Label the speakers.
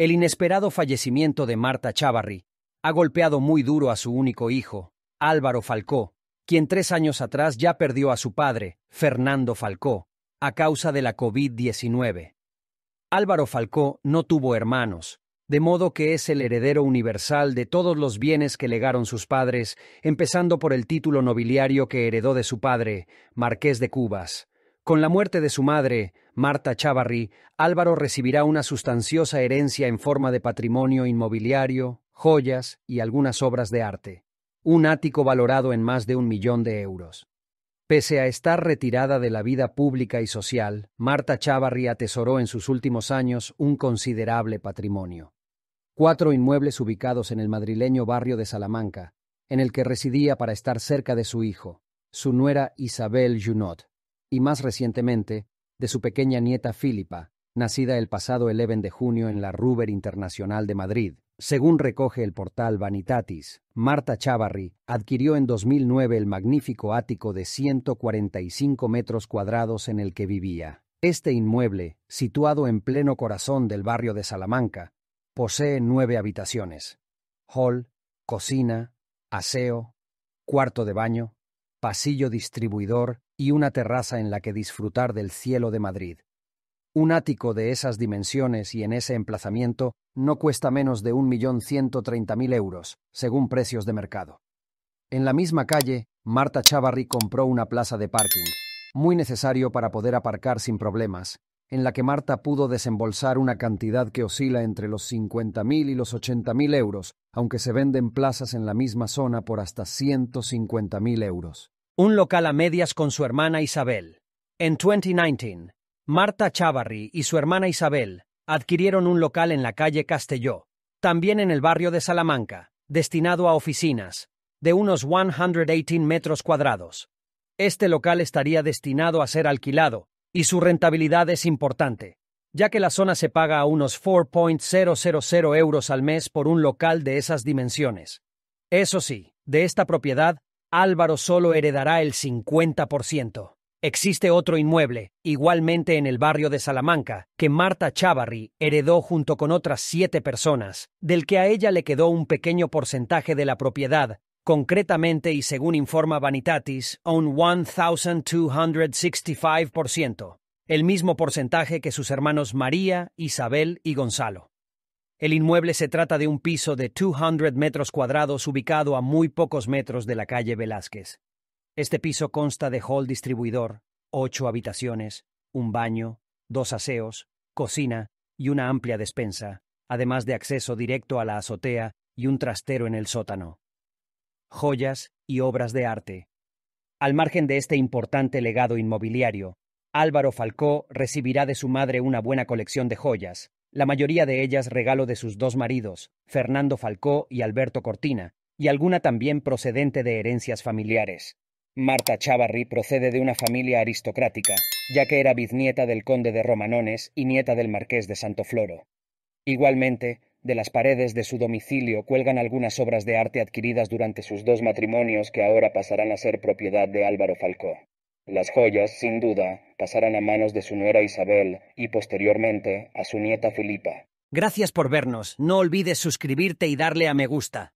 Speaker 1: El inesperado fallecimiento de Marta Chavarri ha golpeado muy duro a su único hijo, Álvaro Falcó, quien tres años atrás ya perdió a su padre, Fernando Falcó, a causa de la COVID-19. Álvaro Falcó no tuvo hermanos, de modo que es el heredero universal de todos los bienes que legaron sus padres, empezando por el título nobiliario que heredó de su padre, Marqués de Cubas. Con la muerte de su madre, Marta Chavarri, Álvaro recibirá una sustanciosa herencia en forma de patrimonio inmobiliario, joyas y algunas obras de arte, un ático valorado en más de un millón de euros. Pese a estar retirada de la vida pública y social, Marta Chavarri atesoró en sus últimos años un considerable patrimonio. Cuatro inmuebles ubicados en el madrileño barrio de Salamanca, en el que residía para estar cerca de su hijo, su nuera Isabel Junot y más recientemente, de su pequeña nieta Filipa, nacida el pasado 11 de junio en la Ruber Internacional de Madrid. Según recoge el portal Vanitatis, Marta Chavarri adquirió en 2009 el magnífico ático de 145 metros cuadrados en el que vivía. Este inmueble, situado en pleno corazón del barrio de Salamanca, posee nueve habitaciones. Hall, cocina, aseo, cuarto de baño, pasillo distribuidor y una terraza en la que disfrutar del cielo de Madrid. Un ático de esas dimensiones y en ese emplazamiento no cuesta menos de 1.130.000 euros, según precios de mercado. En la misma calle, Marta Chavarri compró una plaza de parking, muy necesario para poder aparcar sin problemas, en la que Marta pudo desembolsar una cantidad que oscila entre los 50.000 y los 80.000 euros, aunque se venden plazas en la misma zona por hasta 150.000 euros. Un local a medias con su hermana Isabel. En 2019, Marta Chavarri y su hermana Isabel adquirieron un local en la calle Castelló, también en el barrio de Salamanca, destinado a oficinas, de unos 118 metros cuadrados. Este local estaría destinado a ser alquilado, y su rentabilidad es importante, ya que la zona se paga a unos 4.000 euros al mes por un local de esas dimensiones. Eso sí, de esta propiedad, Álvaro solo heredará el 50%. Existe otro inmueble, igualmente en el barrio de Salamanca, que Marta Chavarri heredó junto con otras siete personas, del que a ella le quedó un pequeño porcentaje de la propiedad, concretamente y según informa Vanitatis, un 1.265%, el mismo porcentaje que sus hermanos María, Isabel y Gonzalo. El inmueble se trata de un piso de 200 metros cuadrados ubicado a muy pocos metros de la calle Velázquez. Este piso consta de hall distribuidor, ocho habitaciones, un baño, dos aseos, cocina y una amplia despensa, además de acceso directo a la azotea y un trastero en el sótano joyas y obras de arte. Al margen de este importante legado inmobiliario, Álvaro Falcó recibirá de su madre una buena colección de joyas, la mayoría de ellas regalo de sus dos maridos, Fernando Falcó y Alberto Cortina, y alguna también procedente de herencias familiares. Marta Chavarri procede de una familia aristocrática,
Speaker 2: ya que era bisnieta del conde de Romanones y nieta del marqués de Floro. Igualmente, de las paredes de su domicilio cuelgan algunas obras de arte adquiridas durante sus dos matrimonios que ahora pasarán a ser propiedad de Álvaro Falcó. Las joyas, sin duda, pasarán a manos de su nuera Isabel y posteriormente a su nieta Filipa.
Speaker 1: Gracias por vernos. No olvides suscribirte y darle a me gusta.